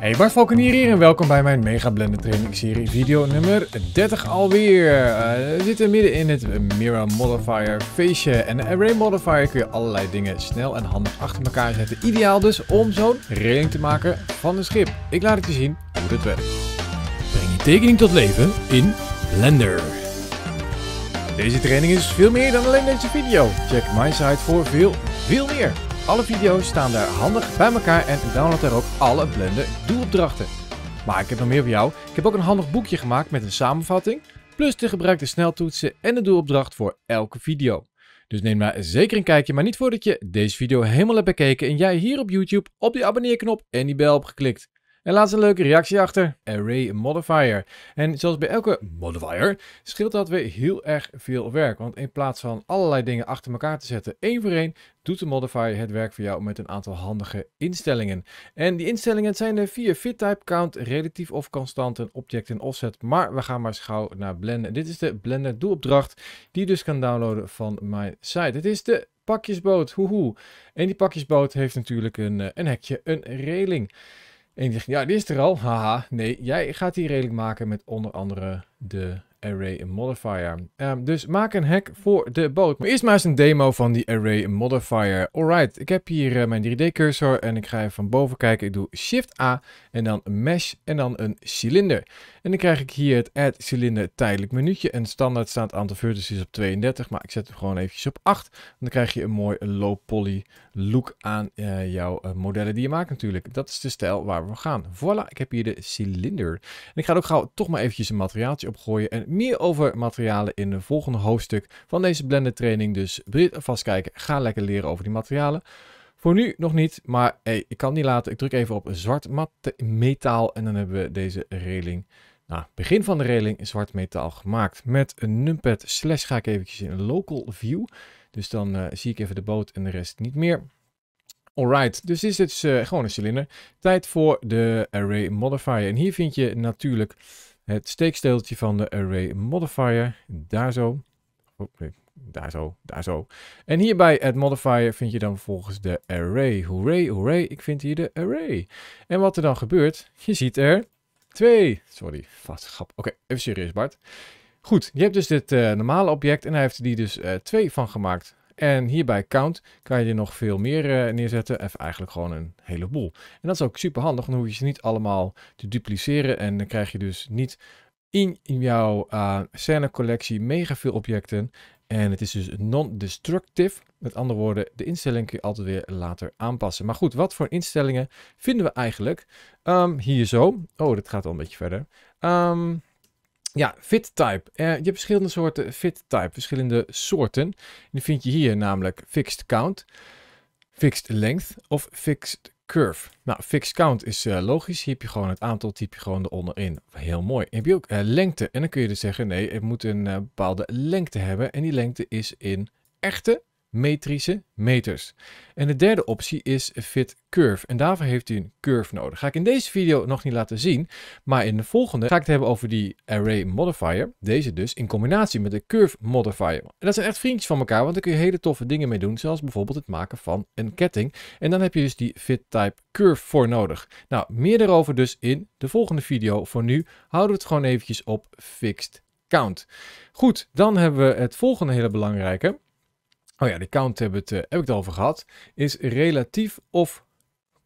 Hey Bart Valkenier hier en welkom bij mijn Mega Blender Training Serie video nummer 30 alweer. Eh, we zitten midden in het Mirror Modifier feestje en de Array Modifier kun je allerlei dingen snel en handig achter elkaar zetten. Ideaal dus om zo'n reling te maken van een schip. Ik laat het je zien hoe dit werkt. Breng je tekening tot leven in Blender. Deze training is veel meer dan alleen deze video. Check mijn site voor veel, veel meer. Alle video's staan daar handig bij elkaar en download daar ook alle Blender doelopdrachten. Maar ik heb nog meer voor jou. Ik heb ook een handig boekje gemaakt met een samenvatting, plus de gebruikte sneltoetsen en de doelopdracht voor elke video. Dus neem maar zeker een kijkje, maar niet voordat je deze video helemaal hebt bekeken en jij hier op YouTube op die abonneerknop en die bel hebt geklikt. En laat een leuke reactie achter. Array modifier. En zoals bij elke modifier scheelt dat weer heel erg veel werk. Want in plaats van allerlei dingen achter elkaar te zetten, één voor één, doet de modifier het werk voor jou met een aantal handige instellingen. En die instellingen zijn er vier. Fit type, count, relatief of een object en offset. Maar we gaan maar schouw naar Blender. Dit is de Blender doelopdracht die je dus kan downloaden van mijn site. Het is de pakjesboot, hoehoe. En die pakjesboot heeft natuurlijk een, eh, een hekje, een reling. En die zegt, ja, die is er al. Haha, nee, jij gaat die redelijk maken met onder andere de Array Modifier. Ehm, dus maak een hack voor de boot. Maar eerst maar eens een demo van die Array Modifier. Alright, ik heb hier eh, mijn 3D cursor en ik ga even van boven kijken. Ik doe Shift A en dan Mesh en dan een cilinder. En dan krijg ik hier het Add Cilinder tijdelijk minuutje. En standaard staat aantal vertices op 32, maar ik zet hem gewoon eventjes op 8. dan krijg je een mooi low poly look aan eh, jouw eh, modellen die je maakt natuurlijk. Dat is de stijl waar we gaan. Voilà, ik heb hier de cilinder. En ik ga ook gauw toch maar eventjes een materiaaltje opgooien en meer over materialen in de volgende hoofdstuk van deze blender training. Dus vastkijken, vast kijken, ga lekker leren over die materialen. Voor nu nog niet, maar ik kan niet laten. Ik druk even op zwart metaal en dan hebben we deze railing. Nou, begin van de railing zwart metaal gemaakt. Met een numpad slash ga ik eventjes in een local view. Dus dan eh, zie ik even de boot en de rest niet meer. Alright, dus dit is dus, eh, gewoon een cilinder. Tijd voor de array modifier. En hier vind je natuurlijk het steeksteeltje van de array modifier. Daar zo. Oké, oh, Daar zo, daar zo. En hierbij het modifier vind je dan vervolgens de array. Hooray, hooray, ik vind hier de array. En wat er dan gebeurt, je ziet er twee. Sorry, vast grap. Oké, even serieus Bart. Goed, je hebt dus dit eh, normale object en hij heeft die dus eh, twee van gemaakt. En hier bij count kan je er nog veel meer eh, neerzetten. Of eigenlijk gewoon een heleboel. En dat is ook super handig, dan hoef je ze niet allemaal te dupliceren. En dan krijg je dus niet in, jouw eh, scène collectie mega veel objecten. En het is dus non-destructive. Met andere woorden, de instelling kun je altijd weer later aanpassen. Maar goed, wat voor instellingen vinden we eigenlijk? Ehm, hier zo. Oh, dat gaat al een beetje verder. Um, ja, fit type. Eh, je hebt verschillende soorten fit type, verschillende soorten. En die vind je hier namelijk fixed count, fixed length of fixed curve. Nou, fixed count is eh, logisch. Hier heb je gewoon het aantal, typ je gewoon eronder in. Heel mooi. heb je ook eh, lengte. En dan kun je dus zeggen, nee, het moet een bepaalde lengte hebben. En die lengte is in echte metrische meters. En de derde optie is fit curve. En daarvoor heeft u een curve nodig. Ga ik in deze video nog niet laten zien, maar in de volgende ga ik het hebben over die array modifier. Deze dus in combinatie met de curve modifier. En dat zijn echt vriendjes van elkaar, want daar kun je hele toffe dingen mee doen, zoals bijvoorbeeld het maken van een ketting. En dan heb je dus die fit type curve voor nodig. Nou, meer daarover dus in de volgende video. Voor nu houden we het gewoon eventjes op fixed count. Goed, dan hebben we het volgende hele belangrijke oh ja, die count heb, het, eh, heb ik het over gehad, is relatief of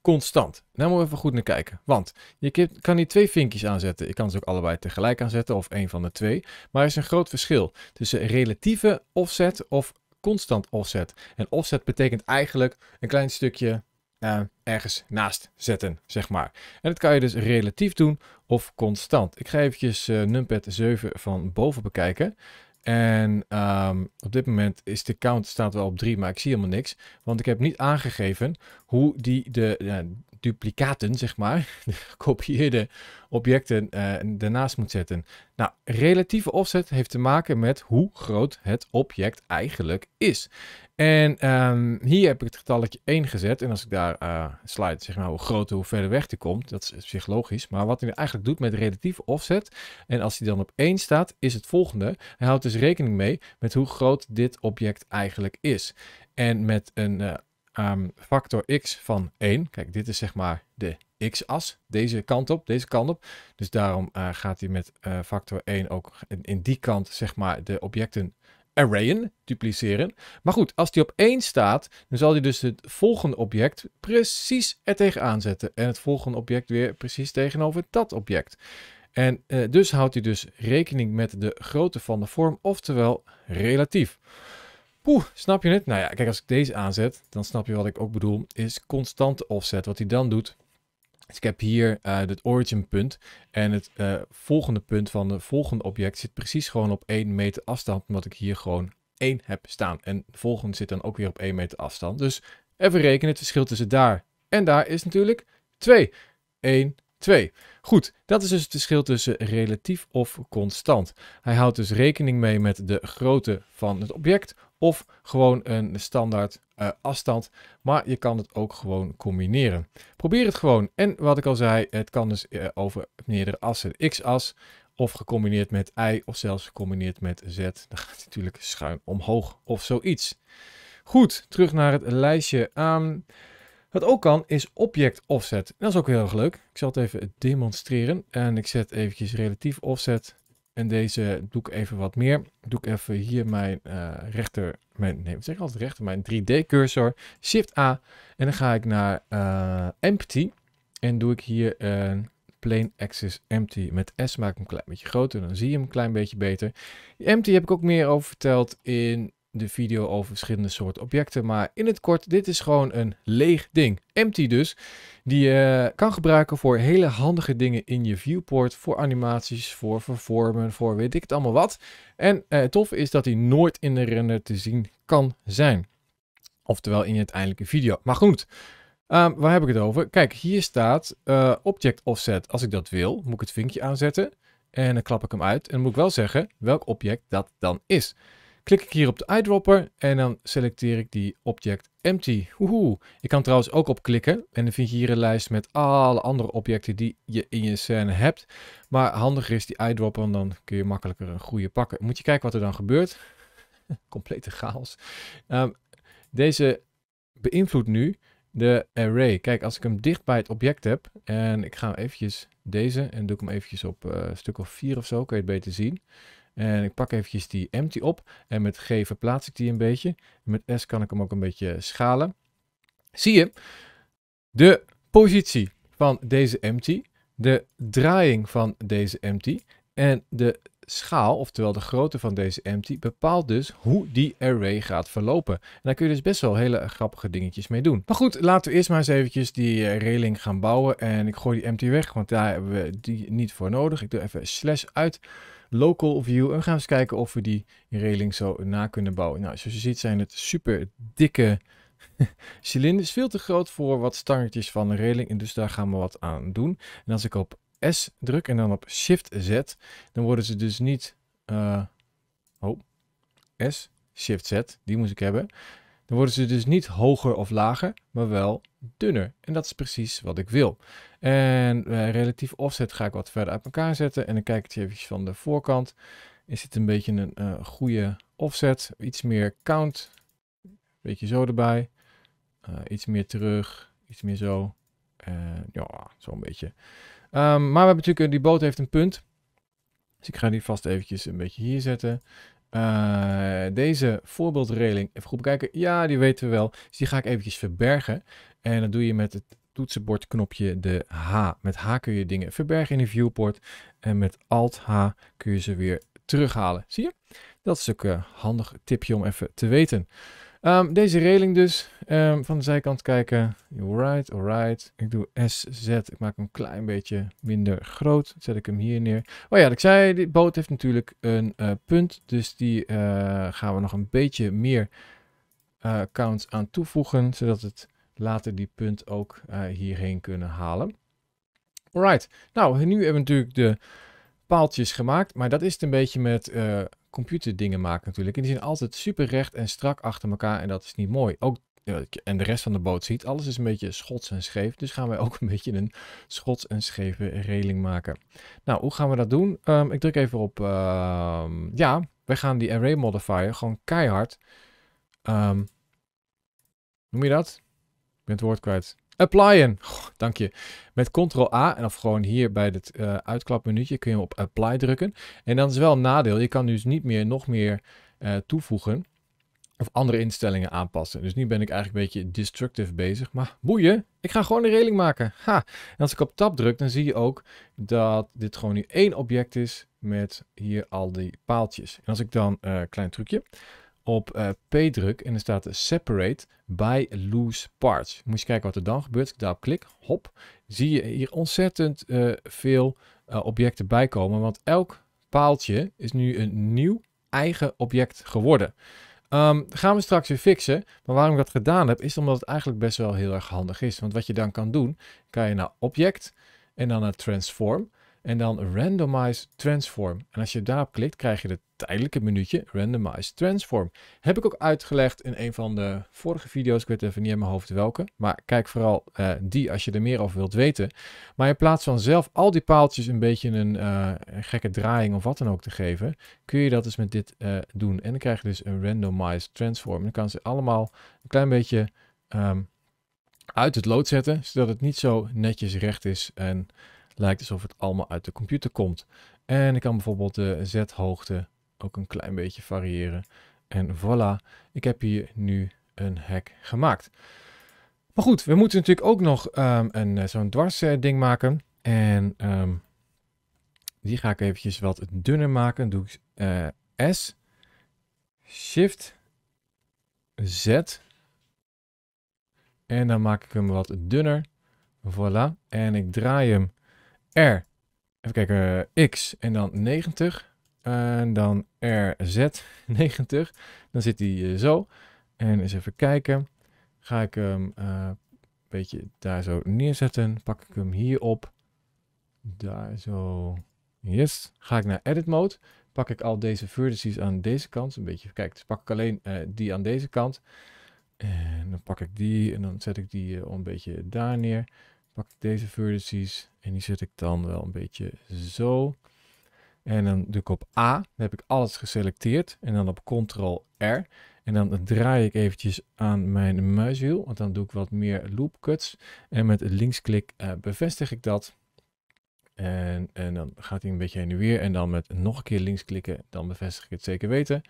constant. Daar moeten we even goed naar kijken. Want je kan hier twee vinkjes aanzetten. Ik kan ze ook allebei tegelijk aanzetten of één van de twee. Maar er is een groot verschil tussen relatieve offset of constant offset. En offset betekent eigenlijk een klein stukje eh, ergens naast zetten, zeg maar. En dat kan je dus relatief doen of constant. Ik ga eventjes uh, numpad 7 van boven bekijken. En ehm, op dit moment is de count staat wel op 3, maar ik zie helemaal niks. Want ik heb niet aangegeven hoe die de duplicaten, zeg maar, de gekopieerde objecten uh, ernaast moet zetten. Nou, relatieve offset heeft te maken met hoe groot het object eigenlijk is. En ehm, hier heb ik het getalletje 1 gezet. En als ik daar uh, slide, zeg maar, hoe groter, hoe verder weg die komt. Dat is psychologisch. Maar wat hij eigenlijk doet met relatieve offset. En als hij dan op 1 staat, is het volgende. Hij houdt dus rekening mee met hoe groot dit object eigenlijk is. En met een eh, Ehm, factor x van 1. Kijk, dit is zeg maar de x-as, deze kant op, deze kant op. Dus daarom eh, gaat hij met eh, factor 1 ook in, die kant zeg maar de objecten arrayen, dupliceren. Maar goed, als die op 1 staat, dan zal hij dus het volgende object precies er tegenaan zetten. En het volgende object weer precies tegenover dat object. En eh, dus houdt hij dus rekening met de grootte van de vorm, oftewel relatief. Poeh, snap je het? Nou ja, kijk, als ik deze aanzet, dan snap je wat ik ook bedoel, is constante offset. Wat hij dan doet, ik heb hier eh, het origin punt en het eh, volgende punt van het volgende object zit precies gewoon op 1 meter afstand, omdat ik hier gewoon 1 heb staan. En de volgende zit dan ook weer op 1 meter afstand. Dus even rekenen, het verschil tussen daar en daar is natuurlijk 2. 1, 2. Goed, dat is dus het verschil tussen relatief of constant. Hij houdt dus rekening mee met de grootte van het object of gewoon een standaard eh, afstand. Maar je kan het ook gewoon combineren. Probeer het gewoon. En wat ik al zei, het kan dus eh, over meerdere assen. x-as of gecombineerd met y of zelfs gecombineerd met z. Dan gaat het natuurlijk schuin omhoog of zoiets. Goed, terug naar het lijstje aan. Wat ook kan is object offset. Dat is ook heel erg leuk. Ik zal het even demonstreren. En ik zet eventjes relatief offset. En deze doe ik even wat meer. Doe ik even hier mijn eh, rechter, mijn, nee, wat zeg ik altijd rechter, mijn 3D cursor. Shift A. En dan ga ik naar eh, empty. En doe ik hier een plane axis empty. Met S maak ik hem een klein beetje groter. Dan zie je hem een klein beetje beter. Die empty heb ik ook meer over verteld in de video over verschillende soorten objecten. Maar in het kort, dit is gewoon een leeg ding. Empty dus. Die je eh, kan gebruiken voor hele handige dingen in je viewport. Voor animaties, voor vervormen, voor weet ik het allemaal wat. En eh, het tof is dat hij nooit in de render te zien kan zijn. Oftewel in je uiteindelijke video. Maar goed, ehm, waar heb ik het over? Kijk, hier staat eh, object offset. Als ik dat wil, moet ik het vinkje aanzetten. En dan klap ik hem uit. En dan moet ik wel zeggen welk object dat dan is. Klik ik hier op de eyedropper en dan selecteer ik die object empty. Woehoe. Ik kan trouwens ook op klikken en dan vind je hier een lijst met alle andere objecten die je in je scène hebt. Maar handiger is die eyedropper, want dan kun je makkelijker een goede pakken. Moet je kijken wat er dan gebeurt. Complete chaos. Ehm, deze beïnvloedt nu de array. Kijk, als ik hem dicht bij het object heb en ik ga eventjes deze en doe ik hem eventjes op eh, stuk of 4 of zo, kun je het beter zien. En ik pak eventjes die empty op. En met G verplaats ik die een beetje. Met S kan ik hem ook een beetje schalen. Zie je de positie van deze empty, de draaiing van deze empty en de schaal, oftewel de grootte van deze empty, bepaalt dus hoe die array gaat verlopen. En daar kun je dus best wel hele grappige dingetjes mee doen. Maar goed, laten we eerst maar eens eventjes die eh, railing gaan bouwen. En ik gooi die empty weg, want daar hebben we die niet voor nodig. Ik doe even slash uit local view. En we gaan eens kijken of we die reling zo na kunnen bouwen. Nou, zoals je ziet zijn het super dikke cilinders. Veel te groot voor wat stangetjes van de reling. En dus daar gaan we wat aan doen. En als ik op S druk en dan op Shift Z, dan worden ze dus niet... Eh, oh, S, Shift Z, die moest ik hebben. Dan worden ze dus niet hoger of lager, maar wel dunner. En dat is precies wat ik wil. En bij eh, relatief offset ga ik wat verder uit elkaar zetten. En dan kijk ik even van de voorkant. Is het een beetje een uh, goede offset? Iets meer count. beetje zo erbij. Eh, iets meer terug. Iets meer zo. Uh, ja, zo'n beetje. Ehm, maar we hebben natuurlijk, die boot heeft een punt. Dus ik ga die vast eventjes een beetje hier zetten. Eh, deze voorbeeldreling, even goed bekijken. Ja, die weten we wel. Dus die ga ik eventjes verbergen. En dat doe je met het toetsenbordknopje de H. Met H kun je dingen verbergen in de viewport. En met Alt-H kun je ze weer terughalen. Zie je? Dat is ook een eh, handig tipje om even te weten. Ehm, deze reling dus. Ehm, van de zijkant kijken. Alright, alright. Ik doe SZ. Ik maak hem een klein beetje minder groot. zet ik hem hier neer. Oh ja, ik zei, die boot heeft natuurlijk een eh, punt. Dus die eh, gaan we nog een beetje meer uh, counts aan toevoegen. Zodat het later die punt ook hierheen kunnen halen. Alright. Nou, nu hebben we natuurlijk de paaltjes gemaakt. Maar dat is het een beetje met computerdingen maken natuurlijk. En die zijn altijd super recht en strak achter elkaar en dat is niet mooi. Ook, en de rest van de boot ziet, alles is een beetje schots en scheef. Dus gaan wij ook een beetje een schots en scheve reling maken. Nou, hoe gaan we dat doen? Ehm, ik druk even op, ehm, ja, wij gaan die array modifier gewoon keihard, um, noem je dat? Ik ben het woord kwijt. Applyen. Goh, dank je. Met ctrl-a en of gewoon hier bij het uh, eh, uitklapmenuutje kun je op apply drukken. En dan is wel een nadeel. Je kan dus niet meer nog meer eh, toevoegen of andere instellingen aanpassen. Dus nu ben ik eigenlijk een beetje destructive bezig. Maar boeien, ik ga gewoon een reling maken. Ha. En als ik op tab druk, dan zie je ook dat dit gewoon nu één object is met hier al die paaltjes. En als ik dan, eh, klein trucje, op eh, P druk en er staat separate by loose parts. Moet je kijken wat er dan gebeurt. ik daarop klik, hop, zie je hier ontzettend eh, veel uh, objecten bijkomen. Want elk paaltje is nu een nieuw eigen object geworden. Ehm, gaan we straks weer fixen. Maar waarom ik dat gedaan heb, is omdat het eigenlijk best wel heel erg handig is. Want wat je dan kan doen, kan je naar object en dan naar transform en dan Randomize Transform. En als je daarop klikt, krijg je het tijdelijke minuutje Randomize Transform. Heb ik ook uitgelegd in een van de vorige video's. Ik weet even niet in mijn hoofd welke. Maar kijk vooral eh, die als je er meer over wilt weten. Maar in plaats van zelf al die paaltjes een beetje een, eh, gekke draaiing of wat dan ook te geven, kun je dat dus met dit eh, doen. En dan krijg je dus een Randomize Transform. En dan kan ze allemaal een klein beetje ehm, uit het lood zetten, zodat het niet zo netjes recht is en lijkt alsof het allemaal uit de computer komt. En ik kan bijvoorbeeld de z-hoogte ook een klein beetje variëren. En voilà, ik heb hier nu een hek gemaakt. Maar goed, we moeten natuurlijk ook nog um, een, eh, zo'n eh, ding maken. En ehm, die ga ik eventjes wat dunner maken. doe ik eh, S, Shift, Z. En dan maak ik hem wat dunner. Voilà. En ik draai hem R. Even kijken, eh, X en dan 90. En dan RZ 90. Dan zit hij eh, zo. En eens even kijken. Ga ik hem eh, een beetje daar zo neerzetten. Pak ik hem hier op. Daar zo. Yes. Ga ik naar edit mode. Pak ik al deze vertices aan deze kant. Een beetje, kijk, dus pak ik alleen die aan deze kant. En dan pak ik die en dan zet ik die een beetje daar neer pak ik deze vertices en die zet ik dan wel een beetje zo. En dan doe ik op A, dan heb ik alles geselecteerd. En dan op Ctrl-R. En dan draai ik eventjes aan mijn muiswiel, want dan doe ik wat meer loopcuts En met linksklik eh, bevestig ik dat. En, en dan gaat hij een beetje heen en weer. En dan met nog een keer linksklikken, dan bevestig ik het zeker weten.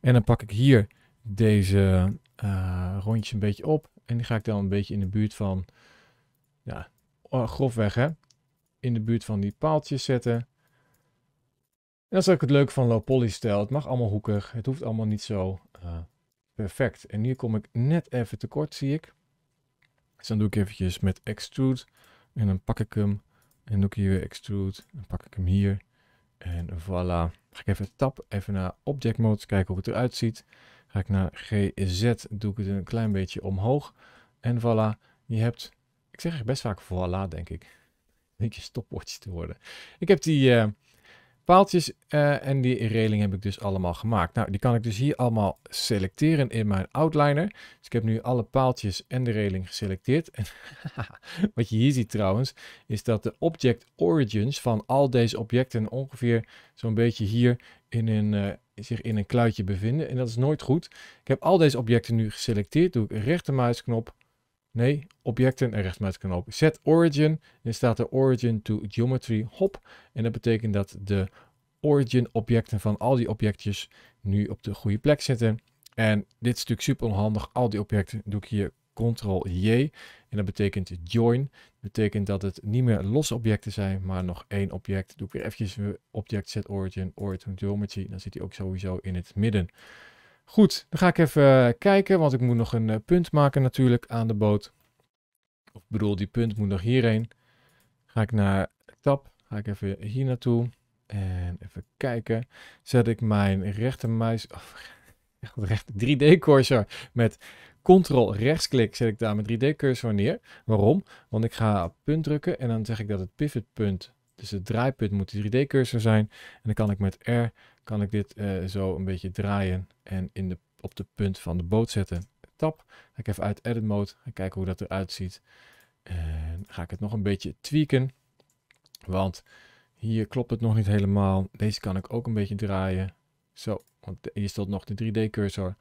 En dan pak ik hier deze eh, rondjes een beetje op. En die ga ik dan een beetje in de buurt van ja, oh, grofweg hè, in de buurt van die paaltjes zetten. En dat is ook het leuke van low poly stijl. Het mag allemaal hoekig. Het hoeft allemaal niet zo eh, perfect. En hier kom ik net even tekort, zie ik. Dus dan doe ik eventjes met extrude. En dan pak ik hem. En doe ik hier weer extrude. Dan pak ik hem hier. En voilà. Ga ik even tap even naar object mode, kijken hoe het eruit ziet. Ga ik naar GZ, doe ik het een klein beetje omhoog. En voilà, je hebt ik zeg echt best vaak voilà, denk ik. Een beetje stopwatch te worden. Ik heb die eh, paaltjes eh, en die reling heb ik dus allemaal gemaakt. Nou, die kan ik dus hier allemaal selecteren in mijn outliner. Dus ik heb nu alle paaltjes en de reling geselecteerd. En wat je hier ziet trouwens, is dat de object origins van al deze objecten ongeveer zo'n beetje hier in een... Eh, zich in een kluitje bevinden en dat is nooit goed. Ik heb al deze objecten nu geselecteerd, doe ik rechtermuisknop, Nee, objecten en rechtermuisknop. Set origin. dan staat er origin to geometry hop. En dat betekent dat de origin objecten van al die objectjes nu op de goede plek zitten. En dit is natuurlijk super onhandig. Al die objecten doe ik hier Ctrl J. En dat betekent join. Dat betekent dat het niet meer losse objecten zijn, maar nog één object. Doe ik weer eventjes object set origin, origin geometry. Dan zit hij ook sowieso in het midden. Goed, dan ga ik even eh, kijken, want ik moet nog een eh, punt maken natuurlijk aan de boot. Of ik bedoel, die punt moet nog hierheen. Ga ik naar tab, ga ik even hier naartoe. En even kijken, zet ik mijn rechtermuis, of rechter, 3D-cursor met ctrl rechtsklik zet ik daar mijn 3D-cursor neer. Waarom? Want ik ga op punt drukken en dan zeg ik dat het pivotpunt, dus het draaipunt moet de 3D-cursor zijn. En dan kan ik met R kan ik dit eh, zo een beetje draaien en in de, op de punt van de boot zetten. Tap. ga ik even uit edit mode kijken hoe dat eruit ziet. En ga ik het nog een beetje tweaken, want hier klopt het nog niet helemaal. Deze kan ik ook een beetje draaien. Zo, want hier stond nog de 3D cursor.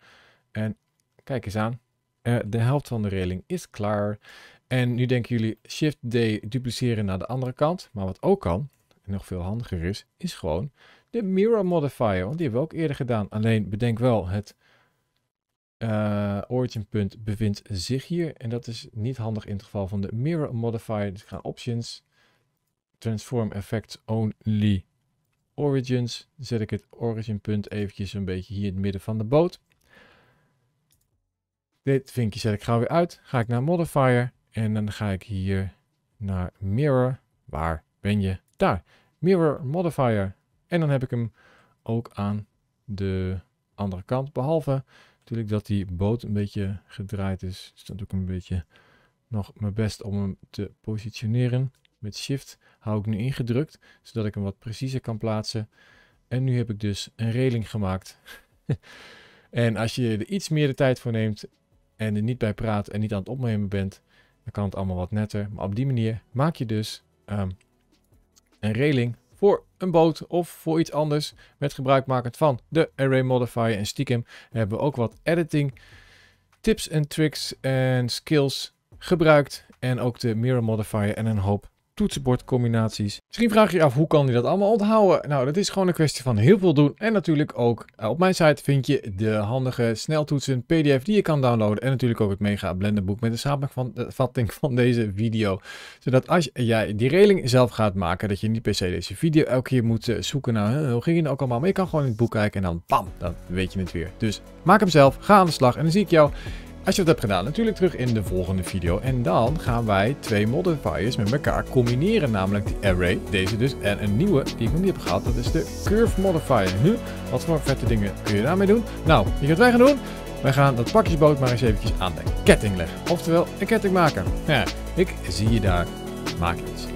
En kijk eens aan, eh, de helft van de railing is klaar. En nu denken jullie Shift D dupliceren naar de andere kant. Maar wat ook kan, en nog veel handiger is, is gewoon de mirror modifier. Want die hebben we ook eerder gedaan. Alleen bedenk wel, het eh, origin punt bevindt zich hier. En dat is niet handig in het geval van de mirror modifier. Dus ik ga options, transform effect only origins. Dan zet ik het origin punt eventjes een beetje hier in het midden van de boot. Dit vinkje zet ik gauw weer uit. Ga ik naar modifier en dan ga ik hier naar mirror. Waar ben je? Daar. Mirror modifier. En dan heb ik hem ook aan de andere kant. Behalve natuurlijk dat die boot een beetje gedraaid is. Dus dan doe ik een beetje nog mijn best om hem te positioneren. Met shift hou ik nu ingedrukt, zodat ik hem wat preciezer kan plaatsen. En nu heb ik dus een reling gemaakt. en als je er iets meer de tijd voor neemt en er niet bij praat en niet aan het opnemen bent, dan kan het allemaal wat netter. Maar op die manier maak je dus ehm, een reling een boot of voor iets anders met gebruikmakend van de Array Modifier. En stiekem hebben we ook wat editing tips en tricks en skills gebruikt. En ook de Mirror Modifier en een hoop toetsenbordcombinaties. Misschien vraag je je af hoe kan hij dat allemaal onthouden? Nou, dat is gewoon een kwestie van heel veel doen. En natuurlijk ook eh, op mijn site vind je de handige sneltoetsen PDF die je kan downloaden. En natuurlijk ook het mega blenderboek met de samenvatting eh, van deze video. Zodat als jij die reling zelf gaat maken, dat je niet per se deze video elke keer moet eh, zoeken naar hoe ging het nou ook allemaal. Maar je kan gewoon in het boek kijken en dan bam, dan weet je het weer. Dus maak hem zelf, ga aan de slag en dan zie ik jou als je dat hebt gedaan, natuurlijk terug in de volgende video. En dan gaan wij twee modifiers met elkaar combineren. Namelijk die array, deze dus, en een nieuwe die ik nog niet heb gehad. Dat is de curve modifier. Nu, wat voor vette dingen kun je daarmee doen? Nou, die gaan wij gaan doen? Wij gaan dat pakjesboot maar eens eventjes aan de ketting leggen. Oftewel, een ketting maken. Ja, ik zie je daar. Maak iets.